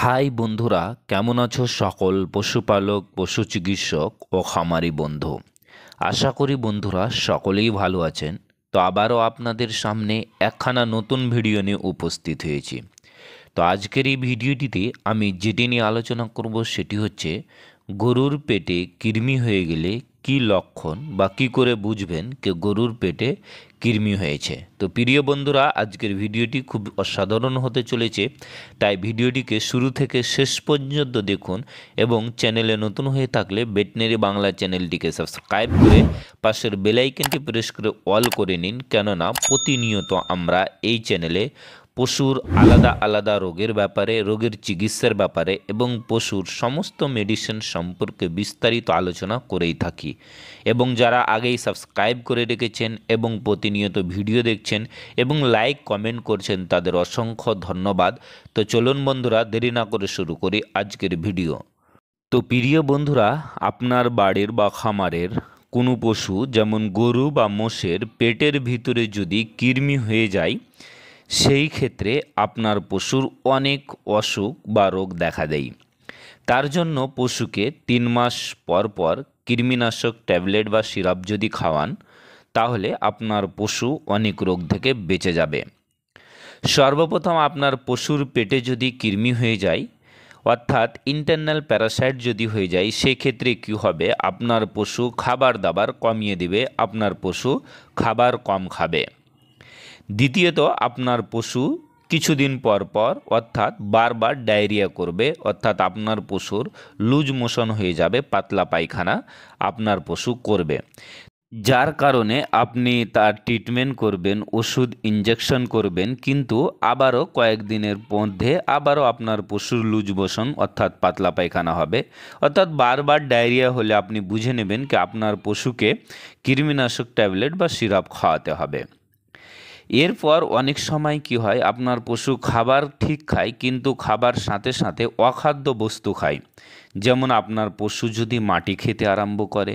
high বন্ধুরা কেমন আছো সকল পশুপালক পশু চিকিৎসক ও খামারি বন্ধু আশা করি বন্ধুরা সকলেই ভালো আছেন তো আবারও আপনাদের সামনে একখানা নতুন ভিডিও নিয়ে উপস্থিত হয়েছি তো আজকের এই ভিডিওটিতে আমি যেটি নিয়ে আলোচনা করব সেটি হচ্ছে গরুর পেটে কৃমি হয়ে গেলে কি লক্ষণ বা কি করে বুঝবেন কে গরুর পেটে কৃমি হয়েছে তো প্রিয় বন্ধুরা আজকের ভিডিওটি খুব অসাধারণ হতে চলেছে তাই ভিডিওটিকে শুরু থেকে শেষ পর্যন্ত দেখুন এবং চ্যানেলে নতুন হয়ে থাকলে বেটনারি বাংলা চ্যানেলটিকে সাবস্ক্রাইব করে পাশের বেলাইকনটি প্রেস করে অল করে নিন কেননা প্রতিনিয়ত আমরা এই চ্যানেলে পশুর আলাদা আলাদা রোগের ব্যাপারে রোগের চিকিৎসার ব্যাপারে এবং পশুর সমস্ত মেডিসিন সম্পর্কে বিস্তারিত আলোচনা করেই থাকি এবং যারা আগেই সাবস্ক্রাইব করে রেখেছেন এবং প্রতিনিয়ত ভিডিও দেখছেন এবং লাইক কমেন্ট করছেন তাদের অসংখ্য ধন্যবাদ তো চলুন বন্ধুরা দেরি না করে শুরু করি আজকের ভিডিও তো প্রিয় বন্ধুরা আপনার বাড়ির বা খামারের কোনো পশু যেমন গরু বা মোষের পেটের ভিতরে যদি কৃমি হয়ে যায় সেই ক্ষেত্রে আপনার পশুর অনেক অসুখ বা রোগ দেখা দেয় তার জন্য পশুকে তিন মাস পর পর কৃমিনাশক ট্যাবলেট বা সিরাপ যদি খাওয়ান তাহলে আপনার পশু অনেক রোগ থেকে বেঁচে যাবে সর্বপ্রথম আপনার পশুর পেটে যদি কৃমি হয়ে যায় অর্থাৎ ইন্টারনাল প্যারাসাইট যদি হয়ে যায় সেক্ষেত্রে কী হবে আপনার পশু খাবার দাবার কমিয়ে দিবে আপনার পশু খাবার কম খাবে দ্বিতীয়ত আপনার পশু কিছুদিন পর পর অর্থাৎ বারবার ডায়রিয়া করবে অর্থাৎ আপনার পশুর লুজ মোশন হয়ে যাবে পাতলা পায়খানা আপনার পশু করবে যার কারণে আপনি তার ট্রিটমেন্ট করবেন ওষুধ ইঞ্জেকশন করবেন কিন্তু আবারও কয়েকদিনের মধ্যে আবারও আপনার পশুর লুজ বসন অর্থাৎ পাতলা পায়খানা হবে অর্থাৎ বারবার ডায়রিয়া হলে আপনি বুঝে নেবেন কি আপনার পশুকে কৃমিনাশক ট্যাবলেট বা সিরাপ খাওয়াতে হবে এরপর অনেক সময় কি হয় আপনার পশু খাবার ঠিক খায় কিন্তু খাবার সাথে সাথে অখাদ্য বস্তু খায় যেমন আপনার পশু যদি মাটি খেতে আরম্ভ করে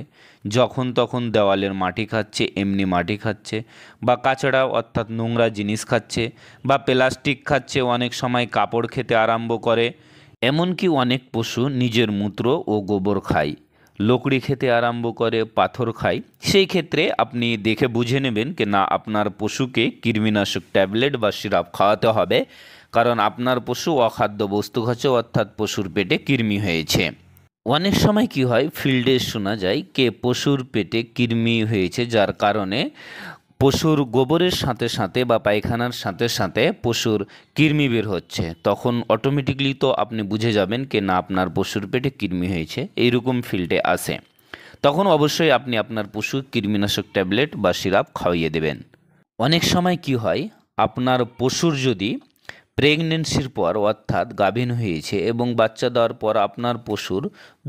যখন তখন দেওয়ালের মাটি খাচ্ছে এমনি মাটি খাচ্ছে বা কাঁচড়া অর্থাৎ নোংরা জিনিস খাচ্ছে বা প্লাস্টিক খাচ্ছে অনেক সময় কাপড় খেতে আরম্ভ করে এমনকি অনেক পশু নিজের মূত্র ও গোবর খায় লোকড়ি খেতে আরম্ভ করে পাথর খায় সেই ক্ষেত্রে আপনি দেখে বুঝে নেবেন কি না আপনার পশুকে কৃমিনাশক ট্যাবলেট বা সিরাপ খাওয়াতে হবে কারণ আপনার পশু অখাদ্য বস্তু খাচ্ছে অর্থাৎ পশুর পেটে কৃমি হয়েছে অনেক সময় কি হয় ফিল্ডে শোনা যায় কে পশুর পেটে কৃমি হয়েছে যার কারণে পশুর গোবরের সাথে সাথে বা পায়খানার সাথে সাথে পশুর কৃমি বের হচ্ছে তখন অটোমেটিকলি তো আপনি বুঝে যাবেন কি না আপনার পশুর পেটে কৃমি হয়েছে এইরকম ফিল্ডে আসে তখন অবশ্যই আপনি আপনার পশু কৃমিনাশক ট্যাবলেট বা সিরাপ খাওয়িয়ে দেবেন অনেক সময় কি হয় আপনার পশুর যদি প্রেগনেন্সির পর অর্থাৎ গাভীন হয়েছে এবং বাচ্চা দেওয়ার পর আপনার পশুর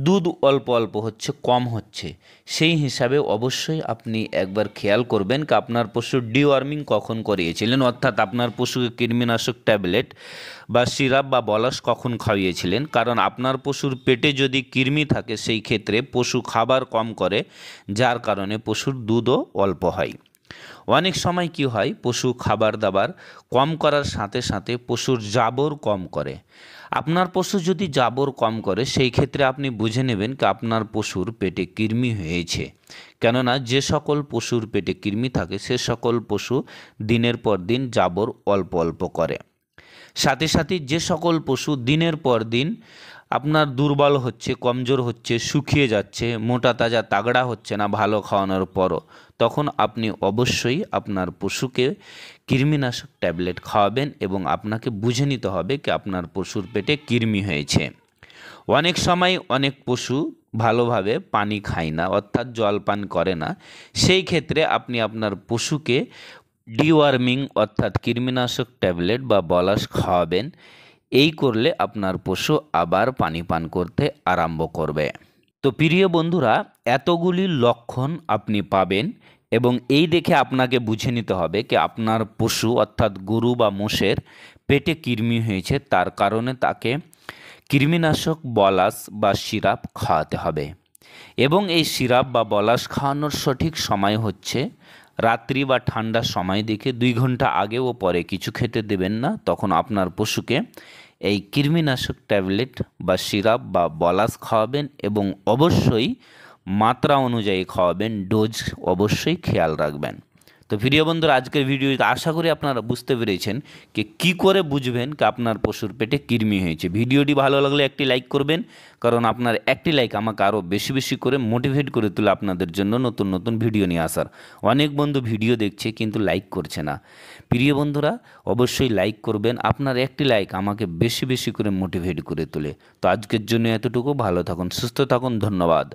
দুধ অল্প অল্প হচ্ছে কম হচ্ছে সেই হিসাবে অবশ্যই আপনি একবার খেয়াল করবেন কি আপনার পশুর ডিওয়ার্মিং কখন করিয়েছিলেন অর্থাৎ আপনার পশুকে কৃমিনাশক ট্যাবলেট বা সিরাপ বা বলাস কখন খাইয়েছিলেন কারণ আপনার পশুর পেটে যদি কৃমি থাকে সেই ক্ষেত্রে পশু খাবার কম করে যার কারণে পশুর দুধও অল্প হয় অনেক সময় কি হয় পশু খাবার দাবার কম করার সাথে সাথে পশুর জাবর কম করে আপনার পশু যদি জাবর কম করে সেই ক্ষেত্রে আপনি বুঝে নেবেন কি আপনার পশুর পেটে কৃমি হয়েছে কেননা যে সকল পশুর পেটে কৃমি থাকে সে সকল পশু দিনের পর দিন জাবর অল্প অল্প করে সাথে সাথে যে সকল পশু দিনের পর দিন আপনার দুর্বল হচ্ছে কমজোর হচ্ছে শুকিয়ে যাচ্ছে মোটা তাজা তাগড়া হচ্ছে না ভালো খাওয়ানোর পরও তখন আপনি অবশ্যই আপনার পশুকে কৃমিনাশক ট্যাবলেট খাওয়াবেন এবং আপনাকে বুঝে নিতে হবে কি আপনার পশুর পেটে কৃমি হয়েছে অনেক সময় অনেক পশু ভালোভাবে পানি খায় না অর্থাৎ জল পান করে না সেই ক্ষেত্রে আপনি আপনার পশুকে ডিওয়ার্মিং অর্থাৎ কৃমিনাশক ট্যাবলেট বা বলাস খাওয়াবেন এই করলে আপনার পশু আবার পানি পান করতে আরম্ভ করবে তো প্রিয় বন্ধুরা এতগুলি লক্ষণ আপনি পাবেন এবং এই দেখে আপনাকে বুঝে নিতে হবে কি আপনার পশু অর্থাৎ গরু বা মোষের পেটে কৃমি হয়েছে তার কারণে তাকে কৃমিনাশক বলাস বা সিরাপ খাওয়াতে হবে এবং এই সিরাপ বা বলাস খাওয়ানোর সঠিক সময় হচ্ছে রাত্রি বা ঠান্ডার সময় দেখে দুই ঘন্টা আগে ও পরে কিছু খেতে দেবেন না তখন আপনার পশুকে এই কৃমিনাশক ট্যাবলেট বা সিরাপ বা বলাস খাওয়াবেন এবং অবশ্যই মাত্রা অনুযায়ী খাওয়াবেন ডোজ অবশ্যই খেয়াল রাখবেন তো প্রিয় বন্ধুরা আজকের ভিডিওতে আশা করি আপনারা বুঝতে পেরেছেন যে কি করে বুঝবেন যে আপনার পশুর পেটে কৃমি হয়েছে ভিডিওটি ভালো লাগলে একটি লাইক করবেন কারণ আপনার একটি লাইক আমাকে আরও বেশি বেশি করে মোটিভেট করে তোলে আপনাদের জন্য নতুন নতুন ভিডিও নিয়ে আসার অনেক বন্ধু ভিডিও দেখছে কিন্তু লাইক করছে না প্রিয় বন্ধুরা অবশ্যই লাইক করবেন আপনার একটি লাইক আমাকে বেশি বেশি করে মোটিভেট করে তোলে তো আজকের জন্য এতটুকু ভালো থাকুন সুস্থ থাকুন ধন্যবাদ